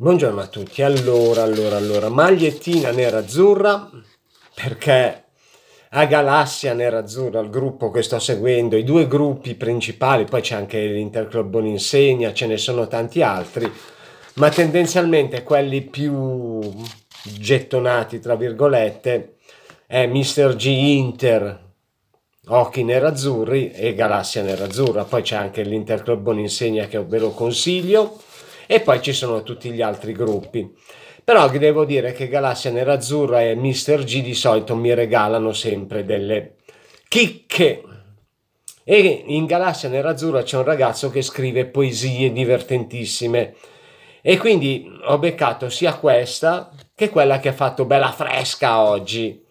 Buongiorno a tutti, allora, allora, allora, magliettina nera-azzurra perché a Galassia nera-azzurra, il gruppo che sto seguendo, i due gruppi principali, poi c'è anche l'Interclub Boninsegna, ce ne sono tanti altri, ma tendenzialmente quelli più gettonati, tra virgolette, è Mr. G Inter, Occhi nerazzurri e Galassia nerazzurra, poi c'è anche l'Interclub Boninsegna che ve lo consiglio, e poi ci sono tutti gli altri gruppi. Però devo dire che Galassia Nerazzurra e Mr. G di solito mi regalano sempre delle chicche. E in Galassia Nerazzurra c'è un ragazzo che scrive poesie divertentissime. E quindi ho beccato sia questa che quella che ha fatto Bella Fresca oggi.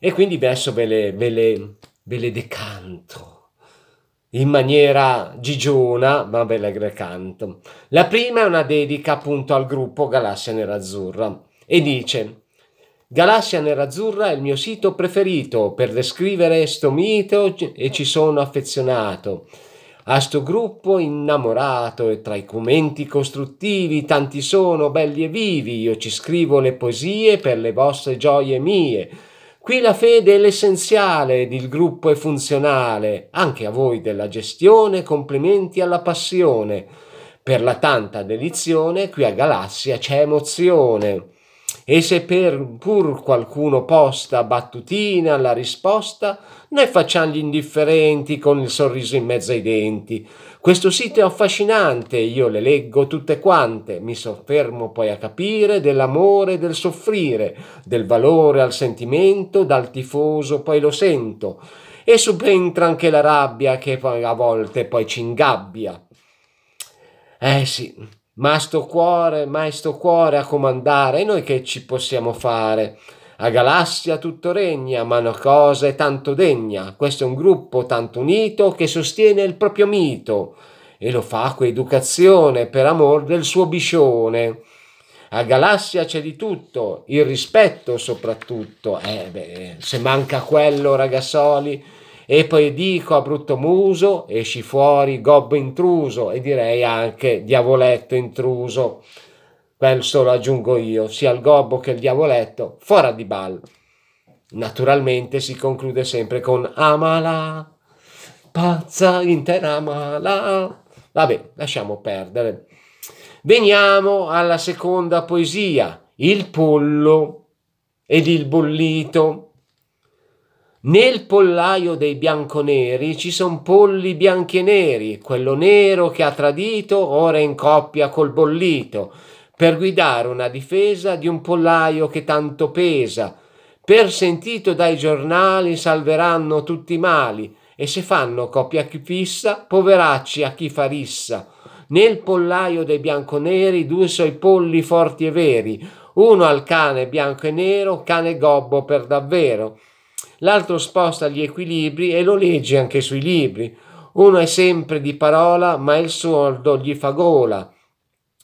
E quindi adesso ve le, ve le, ve le decanto in maniera gigiona, ma bella canto. La prima è una dedica appunto al gruppo Galassia Nerazzurra e dice Galassia Nerazzurra è il mio sito preferito per descrivere sto mito e ci sono affezionato. A sto gruppo innamorato e tra i commenti costruttivi tanti sono belli e vivi, io ci scrivo le poesie per le vostre gioie mie Qui la fede è l'essenziale ed il gruppo è funzionale. Anche a voi della gestione, complimenti alla passione. Per la tanta delizione, qui a Galassia c'è emozione e se per pur qualcuno posta battutina alla risposta, noi facciamo gli indifferenti con il sorriso in mezzo ai denti. Questo sito è affascinante, io le leggo tutte quante, mi soffermo poi a capire dell'amore e del soffrire, del valore al sentimento, dal tifoso poi lo sento. E subentra anche la rabbia che a volte poi ci ingabbia. Eh sì, ma sto cuore, ma sto cuore a comandare, e noi che ci possiamo fare? A galassia tutto regna, ma una cosa è tanto degna, questo è un gruppo tanto unito che sostiene il proprio mito, e lo fa con educazione, per amor del suo biscione. A galassia c'è di tutto, il rispetto soprattutto, eh beh, se manca quello ragazzoli, e poi dico a brutto muso, esci fuori, gobbo intruso e direi anche diavoletto intruso. Questo lo aggiungo io, sia il gobbo che il diavoletto, fuori di ballo. Naturalmente si conclude sempre con amala, pazza intera amala. Vabbè, lasciamo perdere. Veniamo alla seconda poesia, il pollo ed il bollito. Nel pollaio dei bianconeri ci sono polli bianchi e neri, quello nero che ha tradito ora è in coppia col bollito, per guidare una difesa di un pollaio che tanto pesa. Per sentito dai giornali salveranno tutti i mali e se fanno coppia chi fissa, poveracci a chi fa rissa. Nel pollaio dei bianconeri due suoi polli forti e veri, uno al cane bianco e nero, cane gobbo per davvero l'altro sposta gli equilibri e lo legge anche sui libri. Uno è sempre di parola, ma il sordo gli fa gola.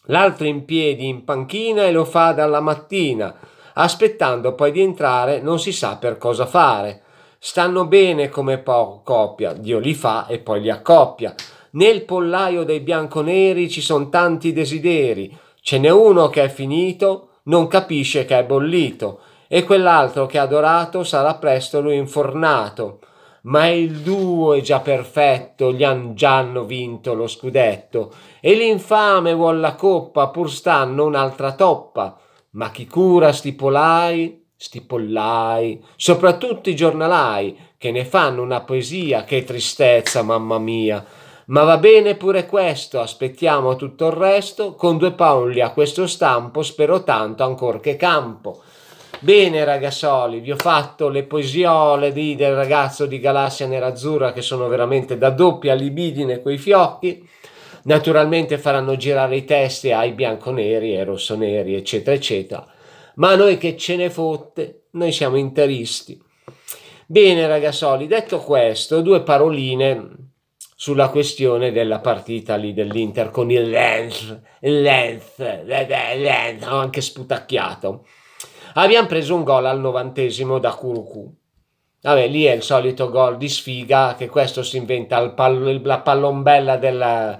L'altro in piedi in panchina e lo fa dalla mattina, aspettando poi di entrare non si sa per cosa fare. Stanno bene come po- coppia, Dio li fa e poi li accoppia. Nel pollaio dei bianconeri ci sono tanti desideri. Ce n'è uno che è finito, non capisce che è bollito e quell'altro che ha adorato sarà presto lui infornato. Ma il duo è già perfetto, gli han già hanno vinto lo scudetto, e l'infame vuol la coppa, pur stanno un'altra toppa. Ma chi cura stipolai, stipollai, soprattutto i giornalai, che ne fanno una poesia, che tristezza, mamma mia. Ma va bene pure questo, aspettiamo tutto il resto, con due paoli a questo stampo spero tanto ancor che campo. Bene ragazzoli, vi ho fatto le poesiole di, del ragazzo di Galassia Nerazzurra che sono veramente da doppia libidine quei fiocchi. Naturalmente faranno girare i testi ai bianconeri, ai rossoneri, eccetera, eccetera. Ma noi che ce ne fotte, noi siamo interisti. Bene ragazzoli, detto questo, due paroline sulla questione della partita lì dell'Inter con il Lenz, il Lenz, il Lenz, ho anche sputacchiato abbiamo preso un gol al novantesimo da Kuruku. Vabbè, lì è il solito gol di sfiga che questo si inventa il pall- la pallombella della,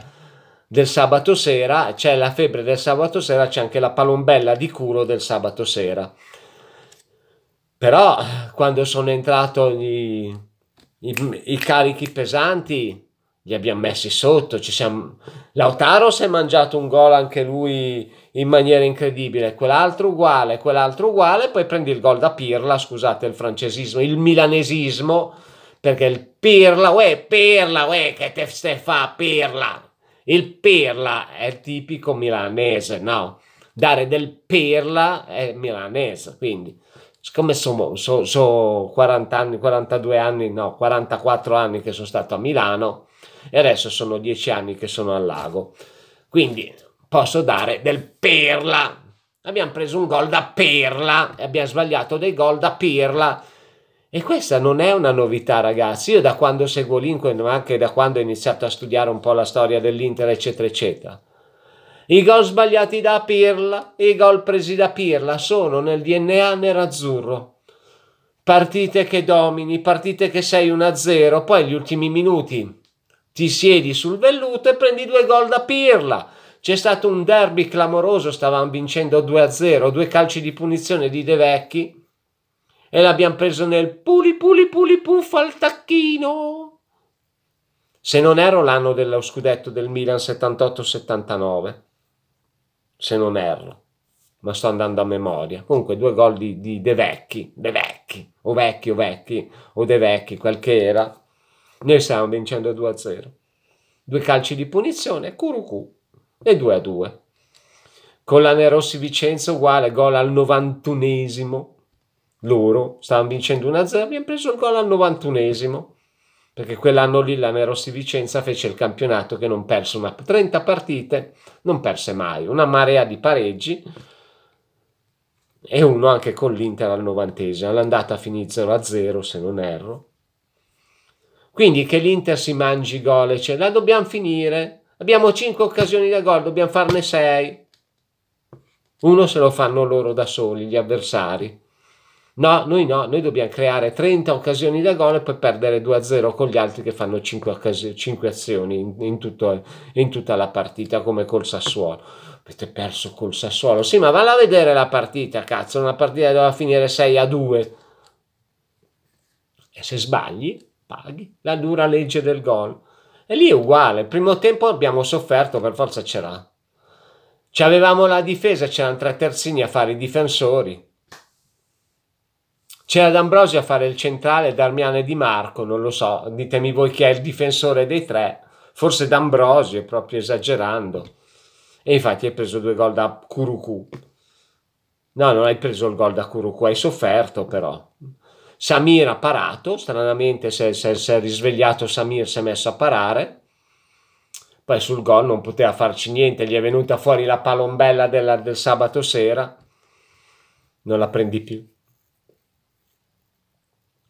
del sabato sera, c'è la febbre del sabato sera, c'è anche la pallombella di culo del sabato sera. Però quando sono entrati i, i, i carichi pesanti, li abbiamo messi sotto. Ci siamo... Lautaro si è mangiato un gol anche lui in maniera incredibile, quell'altro uguale, quell'altro uguale, poi prendi il gol da Pirla, scusate il francesismo, il milanesismo, perché il Pirla, uè, Pirla, uè, che te, se fa Pirla? Il Pirla è tipico milanese, no? Dare del Pirla è milanese, quindi siccome sono so, so 40 anni, 42 anni, no, 44 anni che sono stato a Milano, e adesso sono dieci anni che sono al lago. Quindi posso dare del perla. Abbiamo preso un gol da perla e abbiamo sbagliato dei gol da perla. E questa non è una novità, ragazzi. Io da quando seguo l'Inquen, ma anche da quando ho iniziato a studiare un po' la storia dell'Inter, eccetera, eccetera. I gol sbagliati da Pirla, i gol presi da Pirla sono nel DNA nerazzurro. Partite che domini, partite che sei 1-0, poi gli ultimi minuti ti siedi sul velluto e prendi due gol da pirla. C'è stato un derby clamoroso, stavamo vincendo 2-0, due calci di punizione di De Vecchi e l'abbiamo preso nel puli puli puli puffa al tacchino. Se non erro l'anno dello scudetto del Milan 78-79, se non erro, ma sto andando a memoria. Comunque due gol di, di De Vecchi, De Vecchi, o Vecchi o Vecchi, o De Vecchi, quel che era noi stiamo vincendo 2-0. a Due calci di punizione, Curucù e 2-2. a Con la Nerossi Vicenza uguale, gol al 91esimo. Loro stavano vincendo 1-0, a abbiamo preso il gol al 91esimo. Perché quell'anno lì la Nerossi Vicenza fece il campionato che non perse una 30 partite, non perse mai, una marea di pareggi e uno anche con l'Inter al 90esimo. L'andata finì 0-0 a se non erro quindi che l'Inter si mangi gol, e ce la dobbiamo finire. Abbiamo 5 occasioni da gol, dobbiamo farne 6. Uno se lo fanno loro da soli, gli avversari. No, noi no, noi dobbiamo creare 30 occasioni da gol e poi perdere 2-0 con gli altri che fanno 5, 5 azioni in, in, tutto, in, tutta la partita, come col Sassuolo. Avete perso col Sassuolo. Sì, ma valla a vedere la partita, cazzo, una partita doveva finire 6-2. E se sbagli, paghi la dura legge del gol. E lì è uguale, il primo tempo abbiamo sofferto, per forza c'era. C'avevamo la difesa, c'erano tre terzini a fare i difensori. C'era D'Ambrosio a fare il centrale, Darmiano e Di Marco, non lo so, ditemi voi chi è il difensore dei tre, forse D'Ambrosio, proprio esagerando. E infatti hai preso due gol da Curucu. No, non hai preso il gol da Curucu, hai sofferto però. Samir ha parato, stranamente si è, risvegliato Samir, si è messo a parare, poi sul gol non poteva farci niente, gli è venuta fuori la palombella della, del sabato sera, non la prendi più.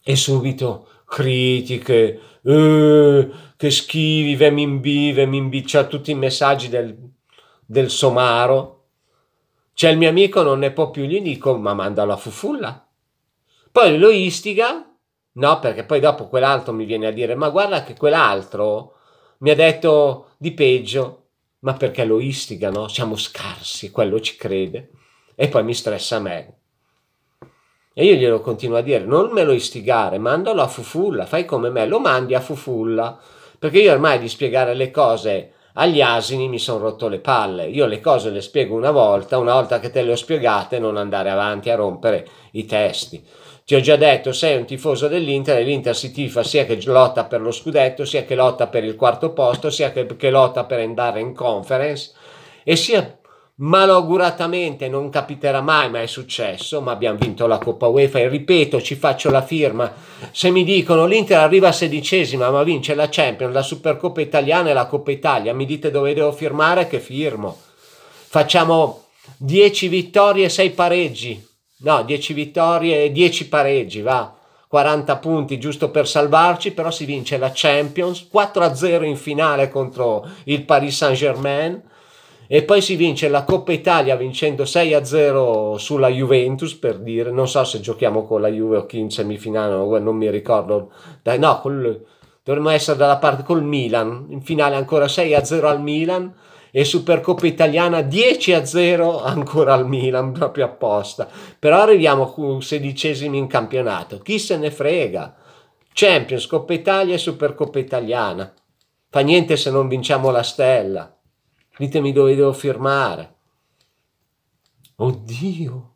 E subito critiche, eh, che schivi, Vemimbi, Vemimbi, c'ha cioè tutti i messaggi del, del somaro. C'è cioè il mio amico, non ne può più, gli dico, ma mandalo a fufulla poi lo istiga, no, perché poi dopo quell'altro mi viene a dire, ma guarda che quell'altro mi ha detto di peggio, ma perché lo istigano, siamo scarsi, quello ci crede e poi mi stressa me. E io glielo continuo a dire, non me lo istigare, mandalo a fufulla, fai come me, lo mandi a fufulla, perché io ormai di spiegare le cose agli asini mi sono rotto le palle. Io le cose le spiego una volta, una volta che te le ho spiegate non andare avanti a rompere i testi. Ti ho già detto, sei un tifoso dell'Inter e l'Inter si tifa sia che lotta per lo scudetto, sia che lotta per il quarto posto, sia che, che lotta per andare in conference e sia malauguratamente non capiterà mai, ma è successo, ma abbiamo vinto la Coppa UEFA e ripeto, ci faccio la firma, se mi dicono l'Inter arriva a sedicesima ma vince la Champions, la Supercoppa italiana e la Coppa Italia, mi dite dove devo firmare che firmo. Facciamo 10 vittorie e 6 pareggi, no 10 vittorie e 10 pareggi, va. 40 punti giusto per salvarci, però si vince la Champions, 4-0 in finale contro il Paris Saint-Germain, e poi si vince la Coppa Italia vincendo 6-0 sulla Juventus per dire, non so se giochiamo con la Juve o chi in semifinale, non mi ricordo, Dai, no, col, dovremmo essere dalla parte col Milan, in finale ancora 6-0 al Milan e Supercoppa Italiana 10-0 ancora al Milan, proprio apposta, però arriviamo sedicesimi in campionato, chi se ne frega, Champions, Coppa Italia e Supercoppa Italiana, fa niente se non vinciamo la stella ditemi dove devo firmare. Oddio.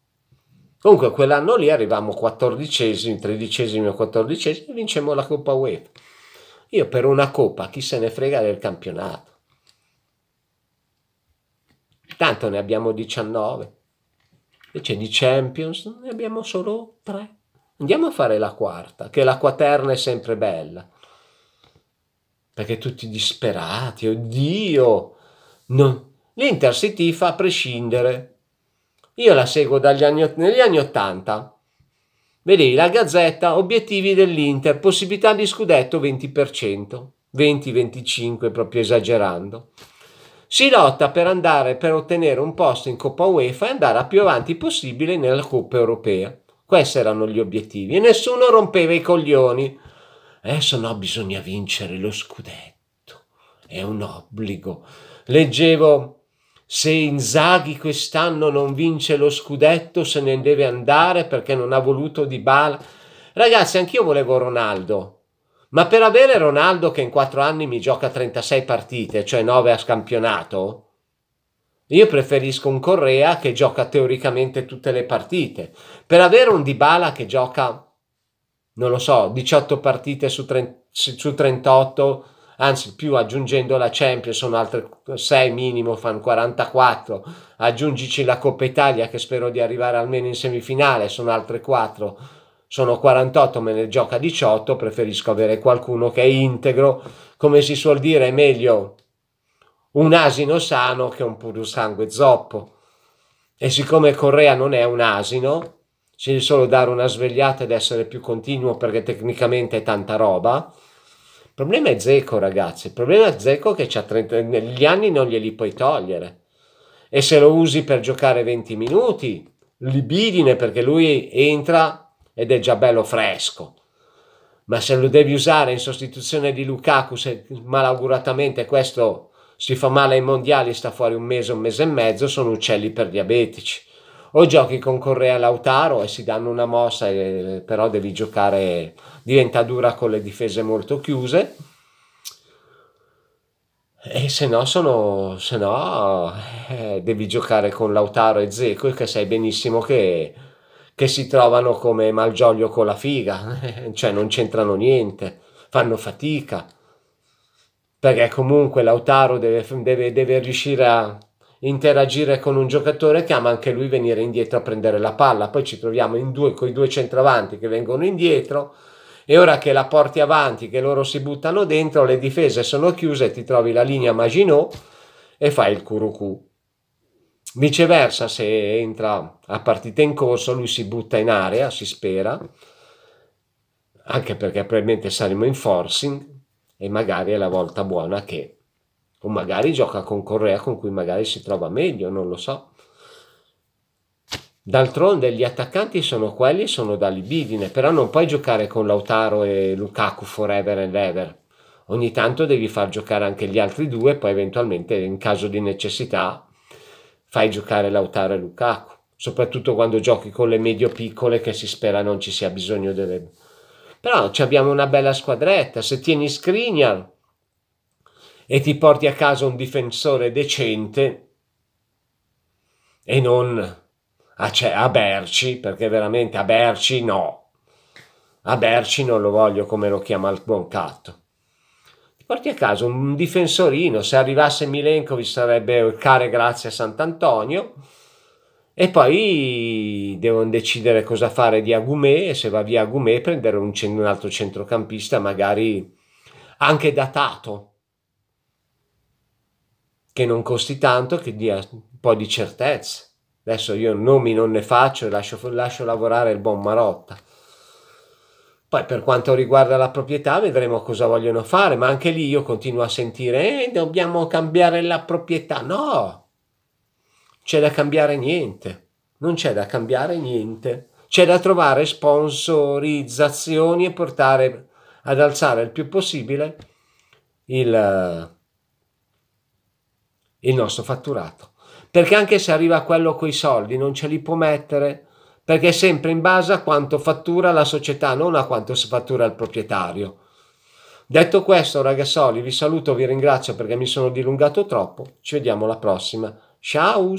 Comunque quell'anno lì arrivavamo quattordicesimi, tredicesimi o quattordicesimi e vincemmo la Coppa UEFA. Io per una Coppa, chi se ne frega del campionato. Tanto ne abbiamo 19. Invece di Champions ne abbiamo solo 3. Andiamo a fare la quarta, che la quaterna è sempre bella. Perché tutti disperati, oddio, No, l'Inter si tifa a prescindere. Io la seguo anni, negli anni Ottanta. Vedi, la gazzetta, obiettivi dell'Inter, possibilità di scudetto 20%, 20-25 proprio esagerando. Si lotta per andare per ottenere un posto in Coppa UEFA e andare a più avanti possibile nella Coppa Europea. Questi erano gli obiettivi e nessuno rompeva i coglioni. Adesso eh, no, bisogna vincere lo scudetto, è un obbligo. Leggevo, se Inzaghi quest'anno non vince lo scudetto se ne deve andare perché non ha voluto Di Bala. Ragazzi, anch'io volevo Ronaldo, ma per avere Ronaldo che in quattro anni mi gioca 36 partite, cioè 9 a scampionato, io preferisco un Correa che gioca teoricamente tutte le partite. Per avere un Dybala che gioca, non lo so, 18 partite su, 30, su 38 anzi più aggiungendo la Champions sono altre 6 minimo, fanno 44, aggiungici la Coppa Italia che spero di arrivare almeno in semifinale, sono altre 4, sono 48, me ne gioca 18, preferisco avere qualcuno che è integro, come si suol dire è meglio un asino sano che un pursangue zoppo. E siccome Correa non è un asino, si deve solo dare una svegliata ed essere più continuo perché tecnicamente è tanta roba, il problema è Zeco, ragazzi. Il problema è Zeco che c'ha 30, negli anni non glieli puoi togliere. E se lo usi per giocare 20 minuti, libidine perché lui entra ed è già bello fresco. Ma se lo devi usare in sostituzione di Lukaku, se malauguratamente questo si fa male ai mondiali, sta fuori un mese, un mese e mezzo, sono uccelli per diabetici o giochi con Correa Lautaro e si danno una mossa, e, però devi giocare, diventa dura con le difese molto chiuse. E se no, sono, se no eh, devi giocare con Lautaro e Zeco che sai benissimo che, che, si trovano come Malgioglio con la figa, cioè non c'entrano niente, fanno fatica, perché comunque Lautaro deve, deve, deve riuscire a, interagire con un giocatore che ama anche lui venire indietro a prendere la palla. Poi ci troviamo in due con i due centravanti che vengono indietro e ora che la porti avanti, che loro si buttano dentro, le difese sono chiuse, ti trovi la linea Maginot e fai il curucù. Viceversa, se entra a partita in corso, lui si butta in area, si spera, anche perché probabilmente saremo in forcing e magari è la volta buona che o magari gioca con Correa con cui magari si trova meglio, non lo so. D'altronde gli attaccanti sono quelli, sono da libidine, però non puoi giocare con Lautaro e Lukaku forever and ever. Ogni tanto devi far giocare anche gli altri due, poi eventualmente in caso di necessità fai giocare Lautaro e Lukaku, soprattutto quando giochi con le medio piccole che si spera non ci sia bisogno delle... Però abbiamo una bella squadretta, se tieni Skriniar e ti porti a casa un difensore decente e non a, cioè, a Berci, perché veramente a Berci no, a Berci non lo voglio come lo chiama il buon catto. Ti porti a casa un difensorino, se arrivasse Milenco vi sarebbe il care grazie a Sant'Antonio, e poi devono decidere cosa fare di Agumè e se va via Agumè prendere un, un, altro centrocampista magari anche datato che non costi tanto, che dia un po' di certezza. Adesso io nomi non ne faccio e lascio, lascio lavorare il buon Marotta. Poi per quanto riguarda la proprietà vedremo cosa vogliono fare, ma anche lì io continuo a sentire, eh, dobbiamo cambiare la proprietà. No, c'è da cambiare niente, non c'è da cambiare niente. C'è da trovare sponsorizzazioni e portare ad alzare il più possibile il, il nostro fatturato. Perché anche se arriva quello coi soldi non ce li può mettere perché è sempre in base a quanto fattura la società, non a quanto si fattura il proprietario. Detto questo, ragazzoli, vi saluto, vi ringrazio perché mi sono dilungato troppo. Ci vediamo alla prossima. Ciao!